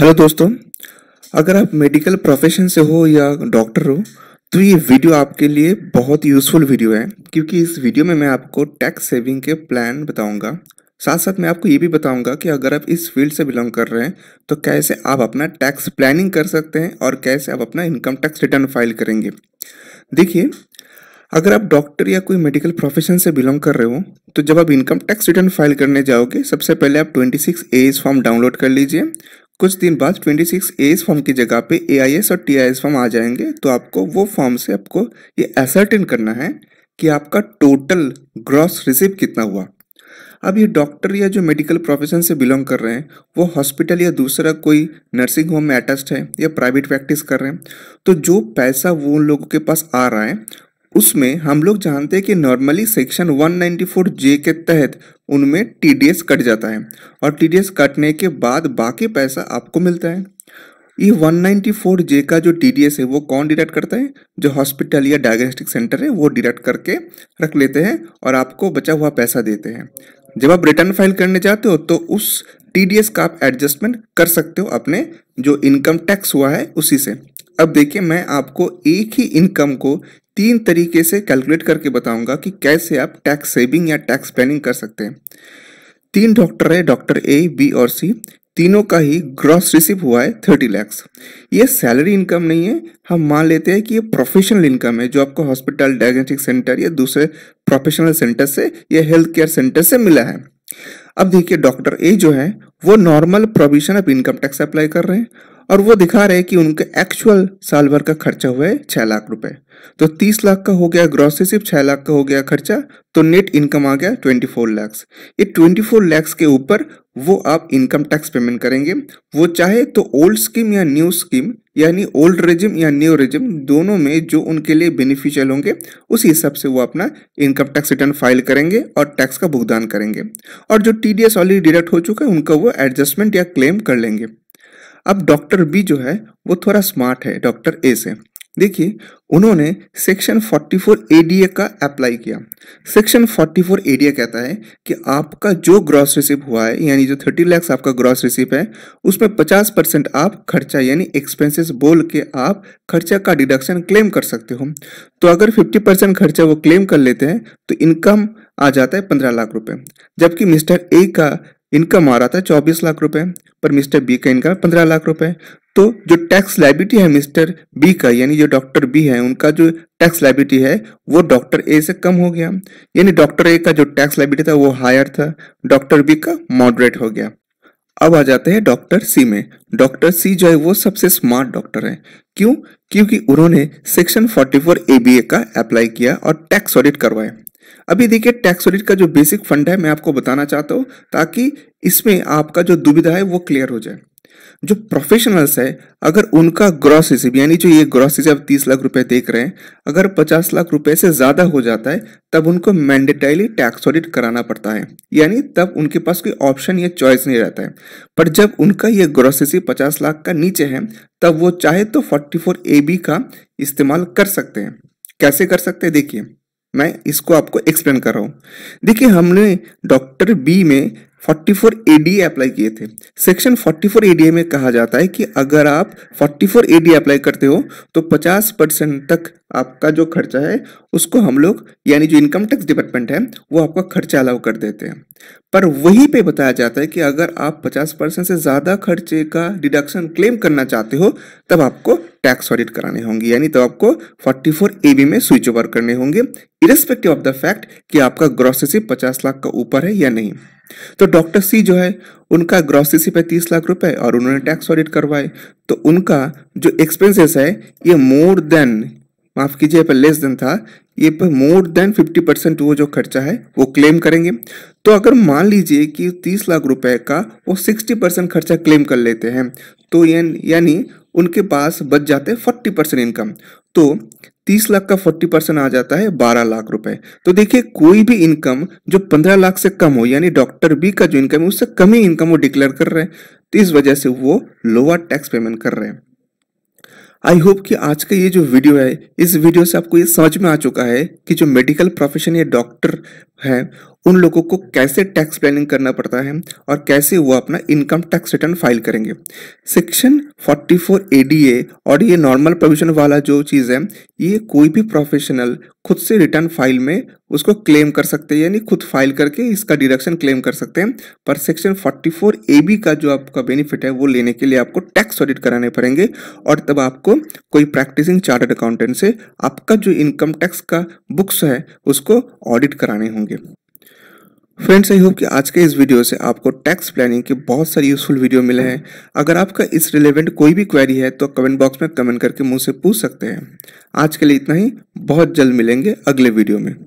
hello दोस्तों अगर आप मेडिकल प्रोफेशन से हो या डॉक्टर हो तो ये वीडियो आपके लिए बहुत यूज़फुल वीडियो है क्योंकि इस वीडियो में मैं आपको टैक्स सेविंग के प्लान बताऊंगा साथ साथ मैं आपको ये भी बताऊंगा कि अगर आप इस फील्ड से बिलोंग कर रहे हैं तो कैसे आप अपना टैक्स प्लानिंग कर सकते हैं और कैसे आप अपना इनकम टैक्स रिटर्न फाइल करेंगे देखिए अगर आप डॉक्टर या कोई मेडिकल प्रोफेशन से बिलोंग कर रहे हो तो जब आप इनकम टैक्स रिटर्न फाइल करने जाओगे सबसे पहले आप 26 एज फॉर्म डाउनलोड कर लीजिए कुछ दिन बाद 26 एस फॉर्म की जगह पे एआईएस और टीआईएस फॉर्म आ जाएंगे तो आपको वो फॉर्म से आपको ये एसर्टेन करना है कि आपका टोटल ग्रॉस रिसिप कितना हुआ अब ये डॉक्टर या जो मेडिकल प्रोफेशन से बिलोंग कर रहे हैं वो हॉस्पिटल या दूसरा कोई नर्सिंग होम में अटेस्ट है या प्राइवेट प्रैक्टिस कर रहे हैं तो जो पैसा वो उन लोगों के पास आ रहा है उसमें हम लोग जानते हैं कि नॉर्मली सेक्शन 194 जे के तहत उनमें टीडीएस कट जाता है और टीडीएस कटने के बाद बाकी पैसा आपको मिलता है ये 194 जे का जो टीडीएस है वो कौन डिडक्ट करता है जो हॉस्पिटल या डायग्नोस्टिक सेंटर है वो डिडक्ट करके रख लेते हैं और आपको बचा हुआ पैसा देते हैं जब आप रिटर्न फाइल करने जाते हो तो उस टीडीएस का आप एडजस्टमेंट कर सकते हो अपने जो इनकम टैक्स हुआ है उसी से अब देखिए मैं आपको एक ही इनकम को तीन तरीके से कैलकुलेट करके बताऊंगा कि कैसे आप टैक्स सेविंग या टैक्स प्लानिंग कर सकते हैं तीन डॉक्टर है डॉक्टर ए बी और सी तीनों का ही ग्रॉस रिसिप हुआ है थर्टी लैक्स ये सैलरी इनकम नहीं है हम मान लेते हैं कि ये प्रोफेशनल इनकम है जो आपको हॉस्पिटल डायग्नोस्टिक सेंटर या दूसरे प्रोफेशनल सेंटर से या हेल्थ केयर सेंटर से मिला है अब देखिए डॉक्टर ए जो है वो normal provision of income tax apply कर रहे हैं और वो दिखा रहे कि उनके एक्चुअल साल भर का खर्चा हुआ है छह लाख रुपए तो तीस लाख का हो गया ग्रॉस से सिर्फ छह लाख का हो गया खर्चा तो नेट इनकम आ गया ट्वेंटी फोर लैक्स ये ट्वेंटी फोर लैक्स के ऊपर वो आप इनकम टैक्स पेमेंट करेंगे वो चाहे तो ओल्ड स्कीम या न्यू स्कीम यानी ओल्ड रिजिम या न्यू रिजिम दोनों में जो उनके लिए बेनिफिशियल होंगे उस हिसाब से वो अपना इनकम टैक्स रिटर्न फाइल करेंगे और टैक्स का भुगतान करेंगे और जो T D S already deduct हो चुका है उनका वो एडजस्टमेंट या क्लेम कर लेंगे अब डॉक्टर बी जो है वो थोड़ा स्मार्ट है डॉक्टर ए से देखिए उन्होंने सेक्शन 44 एडीए का अप्लाई किया सेक्शन 44 एडीए कहता है कि आपका जो ग्रॉस रिसिप हुआ है यानी जो 30 लैक्स आपका ग्रॉस रिसिप है उसमें 50 परसेंट आप खर्चा यानी एक्सपेंसेस बोल के आप खर्चा का डिडक्शन क्लेम कर सकते हो तो अगर 50 परसेंट खर्चा वो क्लेम कर लेते हैं तो इनकम आ जाता है पंद्रह लाख रुपए जबकि मिस्टर ए का इनकम आ रहा था चौबीस लाख रुपए पर मिस्टर बी का इनकम पंद्रह लाख रुपए तो जो टैक्स लाइबिलिटी है मिस्टर बी का यानी जो डॉक्टर बी है उनका जो टैक्स लाइबिलिटी है वो डॉक्टर ए से कम हो गया यानी डॉक्टर ए का जो टैक्स लाइबिलिटी था वो हायर था डॉक्टर बी का मॉडरेट हो गया अब आ जाते हैं डॉक्टर सी में डॉक्टर सी जो है वो सबसे स्मार्ट डॉक्टर है क्यों क्योंकि उन्होंने सेक्शन 44 ए बी ए का अप्लाई किया और टैक्स ऑडिट करवाया अभी देखिए टैक्स ऑडिट का जो बेसिक फंड है मैं आपको बताना चाहता हूं ताकि इसमें आपका जो दुविधा है वो क्लियर हो जाए जो प्रोफेशनल्स है अगर उनका ग्रॉस रिसिप यानी जो ये ग्रॉस रिसिप आप तीस लाख रुपए देख रहे हैं अगर पचास लाख रुपए से ज़्यादा हो जाता है तब उनको मैंडेटरीली टैक्स ऑडिट कराना पड़ता है यानी तब उनके पास कोई ऑप्शन या चॉइस नहीं रहता है पर जब उनका ये ग्रॉस रिसिप पचास लाख का नीचे है तब वो चाहे तो फोर्टी फोर ए बी का इस्तेमाल कर सकते हैं कैसे कर सकते हैं देखिए मैं इसको आपको एक्सप्लेन कर रहा हूँ देखिए हमने डॉक्टर बी में 44 एडी अप्लाई किए थे सेक्शन 44 एडी में कहा जाता है कि अगर आप 44 एडी अप्लाई करते हो तो 50 परसेंट तक आपका जो खर्चा है उसको हम लोग यानी जो इनकम टैक्स डिपार्टमेंट है वो आपका खर्चा अलाउ कर देते हैं पर वहीं पे बताया जाता है कि अगर आप 50 परसेंट से ज़्यादा खर्चे का डिडक्शन क्लेम करना चाहते हो तब आपको टैक्स ऑडिट कराने होंगे यानी तो आपको 44 एबी में स्विच ओवर करने होंगे इरेस्पेक्टिव ऑफ द फैक्ट कि आपका ग्रोसेसिव पचास लाख का ऊपर है या नहीं तो डॉक्टर सी जो है उनका ग्रॉस सी पे तीस लाख रुपए और उन्होंने टैक्स ऑडिट करवाए तो उनका जो एक्सपेंसेस है ये मोर देन माफ कीजिए पर लेस देन था ये पर मोर देन फिफ्टी परसेंट वो जो खर्चा है वो क्लेम करेंगे तो अगर मान लीजिए कि तीस लाख रुपए का वो सिक्सटी परसेंट खर्चा क्लेम कर लेते हैं तो यानी उनके पास बच जाते फोर्टी परसेंट इनकम तो तीस लाख का फोर्टी परसेंट आ जाता है बारह लाख रुपए तो देखिए कोई भी इनकम जो पंद्रह लाख से कम हो यानी डॉक्टर बी का जो इनकम है उससे कम ही इनकम वो डिक्लेयर कर रहे हैं तो इस वजह से वो लोअर टैक्स पेमेंट कर रहे हैं आई होप कि आज का ये जो वीडियो है इस वीडियो से आपको ये समझ में आ चुका है कि जो मेडिकल प्रोफेशन या डॉक्टर हैं उन लोगों को कैसे टैक्स प्लानिंग करना पड़ता है और कैसे वो अपना इनकम टैक्स रिटर्न फाइल करेंगे सेक्शन 44 एडीए और ये नॉर्मल प्रोविजन वाला जो चीज़ है ये कोई भी प्रोफेशनल खुद से रिटर्न फाइल में उसको क्लेम कर सकते हैं यानी खुद फाइल करके इसका डिडक्शन क्लेम कर सकते हैं पर सेक्शन 44 ए बी का जो आपका बेनिफिट है वो लेने के लिए आपको टैक्स ऑडिट कराने पड़ेंगे और तब आपको कोई प्रैक्टिसिंग चार्टर्ड अकाउंटेंट से आपका जो इनकम टैक्स का बुक्स है उसको ऑडिट कराने होंगे फ्रेंड्स आई होप कि आज के इस वीडियो से आपको टैक्स प्लानिंग के बहुत सारी यूजफुल वीडियो मिले हैं अगर आपका इस रिलेवेंट कोई भी क्वेरी है तो कमेंट बॉक्स में कमेंट करके मुझसे पूछ सकते हैं आज के लिए इतना ही बहुत जल्द मिलेंगे अगले वीडियो में